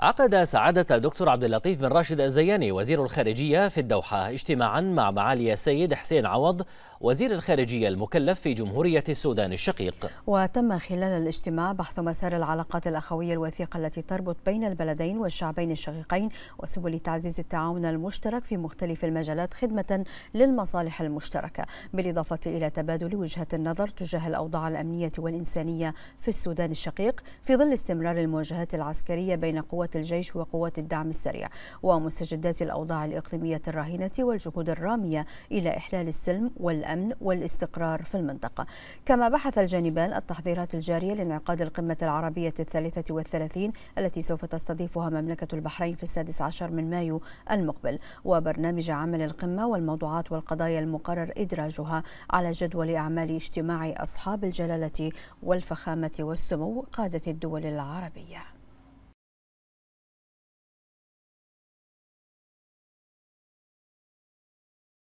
عقد سعادة دكتور عبد اللطيف بن راشد الزياني وزير الخارجية في الدوحة اجتماعا مع معالي السيد حسين عوض وزير الخارجية المكلف في جمهورية السودان الشقيق وتم خلال الاجتماع بحث مسار العلاقات الأخوية الوثيقة التي تربط بين البلدين والشعبين الشقيقين وسبل تعزيز التعاون المشترك في مختلف المجالات خدمة للمصالح المشتركة بالإضافة إلى تبادل وجهة النظر تجاه الأوضاع الأمنية والإنسانية في السودان الشقيق في ظل استمرار المواجهات العسكرية بين قوى قوات الجيش وقوات الدعم السريع ومستجدات الأوضاع الإقليمية الراهنة والجهود الرامية إلى إحلال السلم والأمن والاستقرار في المنطقة كما بحث الجانبان التحضيرات الجارية لانعقاد القمة العربية الثالثة والثلاثين التي سوف تستضيفها مملكة البحرين في السادس عشر من مايو المقبل وبرنامج عمل القمة والموضوعات والقضايا المقرر إدراجها على جدول أعمال اجتماع أصحاب الجلالة والفخامة والسمو قادة الدول العربية